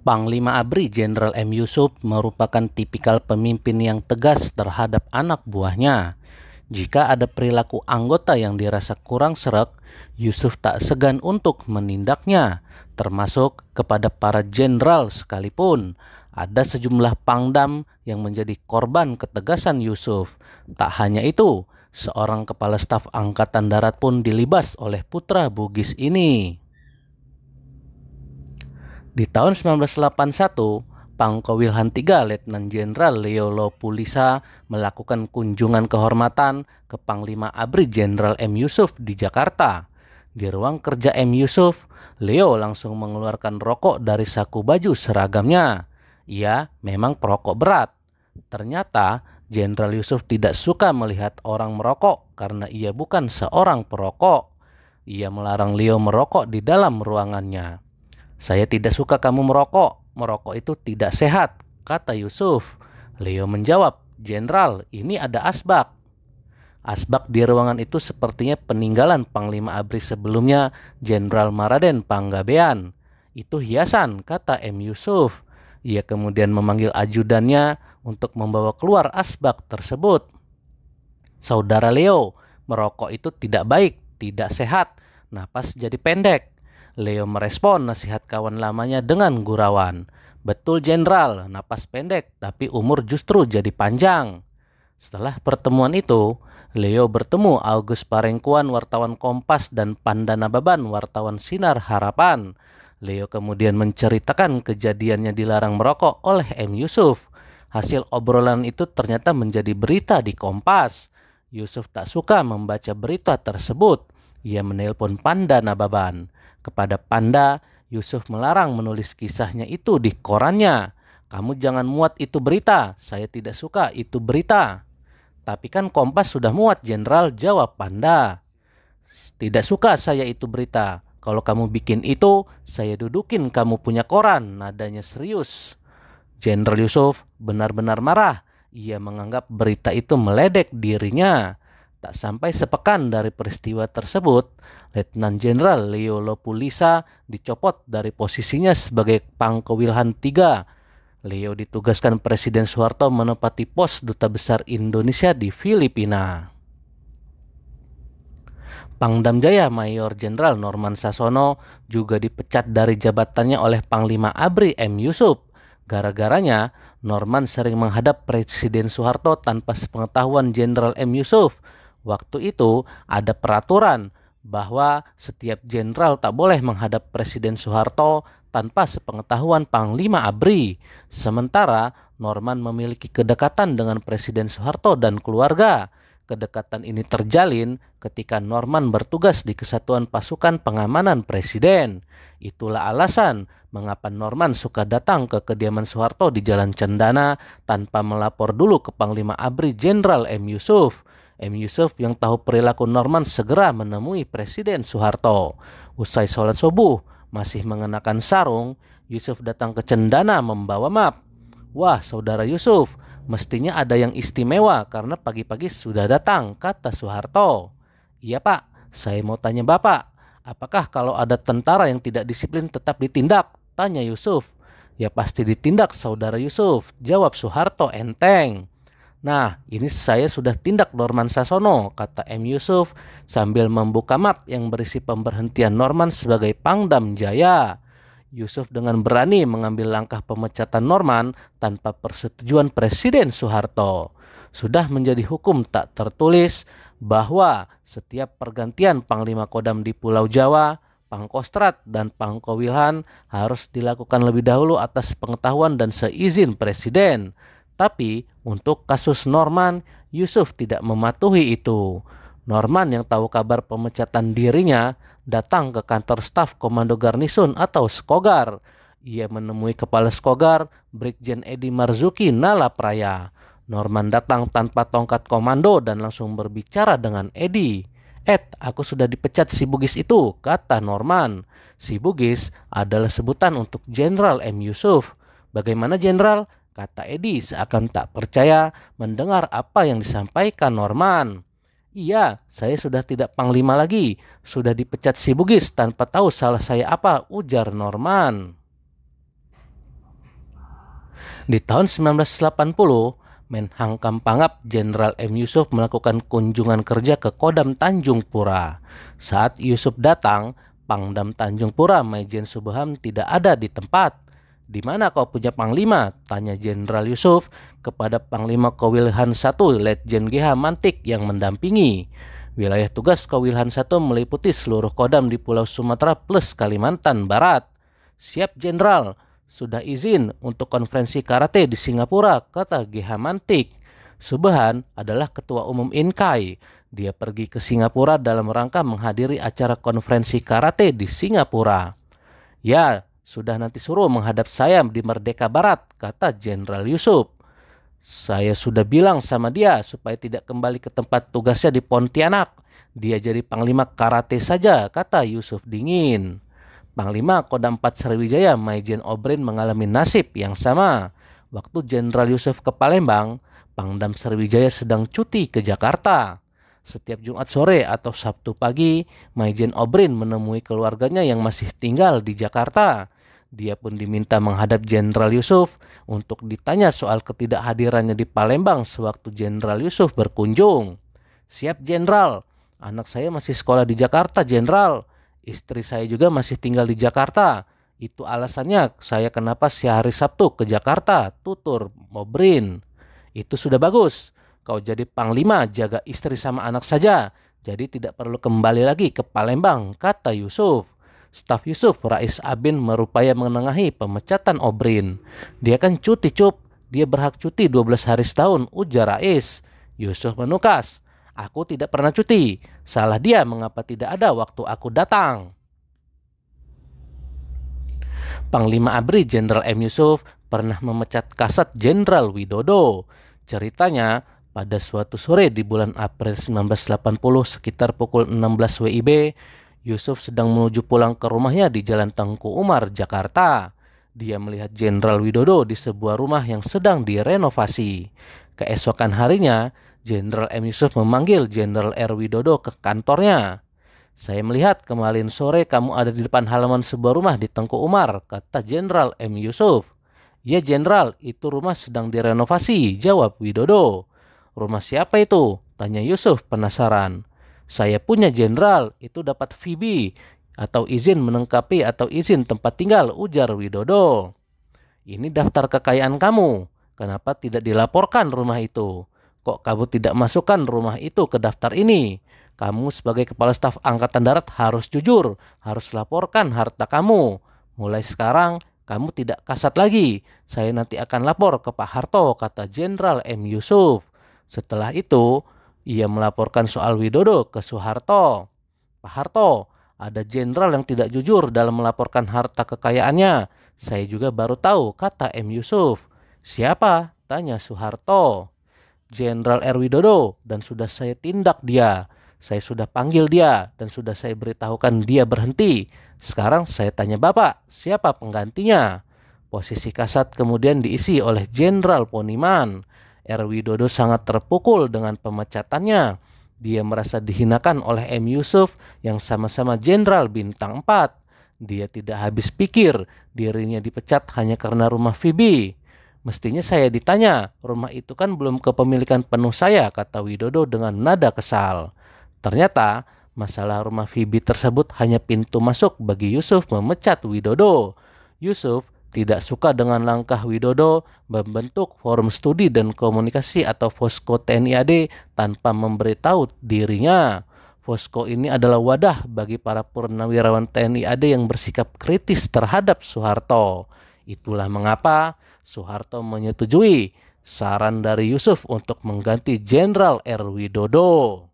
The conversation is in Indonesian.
Panglima ABRI Jenderal M. Yusuf merupakan tipikal pemimpin yang tegas terhadap anak buahnya. Jika ada perilaku anggota yang dirasa kurang serak, Yusuf tak segan untuk menindaknya, termasuk kepada para jenderal sekalipun. Ada sejumlah pangdam yang menjadi korban ketegasan Yusuf. Tak hanya itu, seorang kepala staf angkatan darat pun dilibas oleh putra Bugis ini. Di tahun 1981, Pangko Wilhan III Letnan Jenderal Leo Lopulisa melakukan kunjungan kehormatan ke Panglima ABRI Jenderal M. Yusuf di Jakarta. Di ruang kerja M. Yusuf, Leo langsung mengeluarkan rokok dari saku baju seragamnya. Ia memang perokok berat. Ternyata Jenderal Yusuf tidak suka melihat orang merokok karena ia bukan seorang perokok. Ia melarang Leo merokok di dalam ruangannya. Saya tidak suka kamu merokok. Merokok itu tidak sehat, kata Yusuf. Leo menjawab, Jenderal, ini ada asbak. Asbak di ruangan itu sepertinya peninggalan Panglima Abri sebelumnya, Jenderal Maraden Panggabean. Itu hiasan, kata M. Yusuf. Ia kemudian memanggil ajudannya untuk membawa keluar asbak tersebut. Saudara Leo, merokok itu tidak baik, tidak sehat, napas jadi pendek. Leo merespon nasihat kawan lamanya dengan gurauan. Betul jenderal, napas pendek tapi umur justru jadi panjang. Setelah pertemuan itu, Leo bertemu August Parengkuan wartawan Kompas dan Pandana Baban wartawan Sinar Harapan. Leo kemudian menceritakan kejadiannya dilarang merokok oleh M. Yusuf. Hasil obrolan itu ternyata menjadi berita di Kompas. Yusuf tak suka membaca berita tersebut. Ia menelpon Pandana Baban. Kepada Panda, Yusuf melarang menulis kisahnya itu di korannya. Kamu jangan muat itu berita, saya tidak suka itu berita. Tapi kan Kompas sudah muat, Jenderal jawab Panda. Tidak suka saya itu berita. Kalau kamu bikin itu, saya dudukin kamu punya koran, nadanya serius. Jenderal Yusuf benar-benar marah. Ia menganggap berita itu meledek dirinya. Tak sampai sepekan dari peristiwa tersebut, Letnan Jenderal Leo Lopulisa dicopot dari posisinya sebagai Pangkowilhan III. Leo ditugaskan Presiden Soeharto menempati pos duta besar Indonesia di Filipina. Pangdam Jaya Mayor Jenderal Norman Sasono juga dipecat dari jabatannya oleh Panglima Abri M. Yusuf Gara-garanya, Norman sering menghadap Presiden Soeharto tanpa sepengetahuan Jenderal M. Yusuf Waktu itu ada peraturan bahwa setiap jenderal tak boleh menghadap Presiden Soeharto tanpa sepengetahuan Panglima Abri. Sementara Norman memiliki kedekatan dengan Presiden Soeharto dan keluarga. Kedekatan ini terjalin ketika Norman bertugas di Kesatuan Pasukan Pengamanan Presiden. Itulah alasan mengapa Norman suka datang ke kediaman Soeharto di Jalan Cendana tanpa melapor dulu ke Panglima Abri Jenderal M. Yusuf. M. Yusuf yang tahu perilaku Norman segera menemui Presiden Soeharto. Usai sholat subuh, masih mengenakan sarung, Yusuf datang ke Cendana membawa map. Wah, saudara Yusuf, mestinya ada yang istimewa karena pagi-pagi sudah datang, kata Soeharto. Iya pak, saya mau tanya bapak, apakah kalau ada tentara yang tidak disiplin tetap ditindak? Tanya Yusuf. Ya pasti ditindak saudara Yusuf, jawab Soeharto enteng. Nah, ini saya sudah tindak Norman Sasono, kata M. Yusuf sambil membuka map yang berisi pemberhentian Norman sebagai Pangdam Jaya. Yusuf dengan berani mengambil langkah pemecatan Norman tanpa persetujuan Presiden Soeharto. Sudah menjadi hukum tak tertulis bahwa setiap pergantian Panglima Kodam di Pulau Jawa Pangkostrat dan Pangkowilhan harus dilakukan lebih dahulu atas pengetahuan dan seizin presiden. Tapi untuk kasus Norman, Yusuf tidak mematuhi itu. Norman yang tahu kabar pemecatan dirinya datang ke kantor staf Komando Garnisun atau Skogar. Ia menemui kepala Skogar, Brigjen Edi Marzuki Nala Praya. Norman datang tanpa tongkat komando dan langsung berbicara dengan Edi. Ed, aku sudah dipecat si Bugis itu, kata Norman. Si Bugis adalah sebutan untuk Jenderal M. Yusuf. Bagaimana Jenderal? Kata Edi seakan tak percaya mendengar apa yang disampaikan Norman. Iya, saya sudah tidak panglima lagi. Sudah dipecat si Bugis tanpa tahu salah saya apa, ujar Norman. Di tahun 1980, Menhangkam Pangap Jenderal M. Yusuf melakukan kunjungan kerja ke Kodam Tanjung Pura. Saat Yusuf datang, Pangdam Tanjung Pura Majen Subham tidak ada di tempat. Di mana kau punya panglima? Tanya Jenderal Yusuf kepada Panglima Kowilhan I, Letjen GH Mantik yang mendampingi. Wilayah tugas Kowilhan I meliputi seluruh kodam di Pulau Sumatera plus Kalimantan Barat. Siap Jenderal, sudah izin untuk konferensi karate di Singapura, kata GH Mantik. Subhan adalah ketua umum Inkai. Dia pergi ke Singapura dalam rangka menghadiri acara konferensi karate di Singapura. Ya, sudah nanti suruh menghadap saya di Merdeka Barat, kata Jenderal Yusuf. Saya sudah bilang sama dia supaya tidak kembali ke tempat tugasnya di Pontianak. Dia jadi panglima karate saja, kata Yusuf dingin. Panglima Kodam 4 Sriwijaya Maijen Obrin mengalami nasib yang sama. Waktu Jenderal Yusuf ke Palembang, Pangdam Sriwijaya sedang cuti ke Jakarta. Setiap Jumat sore atau Sabtu pagi, Maijen Obrin menemui keluarganya yang masih tinggal di Jakarta dia pun diminta menghadap Jenderal Yusuf untuk ditanya soal ketidakhadirannya di Palembang sewaktu Jenderal Yusuf berkunjung. Siap Jenderal, anak saya masih sekolah di Jakarta Jenderal. Istri saya juga masih tinggal di Jakarta. Itu alasannya saya kenapa si hari Sabtu ke Jakarta, tutur, mobrin. Itu sudah bagus. Kau jadi panglima, jaga istri sama anak saja. Jadi tidak perlu kembali lagi ke Palembang, kata Yusuf. Staf Yusuf, Rais Abin merupaya menengahi pemecatan Obrin. Dia kan cuti cup, dia berhak cuti 12 hari setahun, ujar Rais. Yusuf menukas, aku tidak pernah cuti. Salah dia mengapa tidak ada waktu aku datang. Panglima Abri Jenderal M. Yusuf pernah memecat kasat Jenderal Widodo. Ceritanya, pada suatu sore di bulan April 1980 sekitar pukul 16 WIB, Yusuf sedang menuju pulang ke rumahnya di Jalan Tengku Umar, Jakarta. Dia melihat Jenderal Widodo di sebuah rumah yang sedang direnovasi. Keesokan harinya, Jenderal M. Yusuf memanggil Jenderal R. Widodo ke kantornya. Saya melihat kemarin sore kamu ada di depan halaman sebuah rumah di Tengku Umar, kata Jenderal M. Yusuf. Ya Jenderal, itu rumah sedang direnovasi, jawab Widodo. Rumah siapa itu? Tanya Yusuf penasaran. Saya punya jenderal itu dapat VB atau izin menengkapi atau izin tempat tinggal ujar Widodo. Ini daftar kekayaan kamu. Kenapa tidak dilaporkan rumah itu? Kok kamu tidak masukkan rumah itu ke daftar ini? Kamu sebagai kepala staf angkatan darat harus jujur, harus laporkan harta kamu. Mulai sekarang kamu tidak kasat lagi. Saya nanti akan lapor ke Pak Harto, kata Jenderal M. Yusuf. Setelah itu, ia melaporkan soal Widodo ke Soeharto. Pak Harto, ada jenderal yang tidak jujur dalam melaporkan harta kekayaannya. Saya juga baru tahu, kata M. Yusuf. Siapa? Tanya Soeharto. Jenderal R. Widodo, dan sudah saya tindak dia. Saya sudah panggil dia, dan sudah saya beritahukan dia berhenti. Sekarang saya tanya Bapak, siapa penggantinya? Posisi kasat kemudian diisi oleh Jenderal Poniman. R. Widodo sangat terpukul dengan pemecatannya. Dia merasa dihinakan oleh M. Yusuf yang sama-sama jenderal bintang 4. Dia tidak habis pikir dirinya dipecat hanya karena rumah Phoebe. Mestinya saya ditanya, rumah itu kan belum kepemilikan penuh saya, kata Widodo dengan nada kesal. Ternyata masalah rumah Phoebe tersebut hanya pintu masuk bagi Yusuf memecat Widodo. Yusuf tidak suka dengan langkah Widodo membentuk forum studi dan komunikasi atau Fosko TNI AD tanpa memberitahu dirinya. Fosko ini adalah wadah bagi para purnawirawan TNI AD yang bersikap kritis terhadap Soeharto. Itulah mengapa Soeharto menyetujui saran dari Yusuf untuk mengganti Jenderal R. Widodo.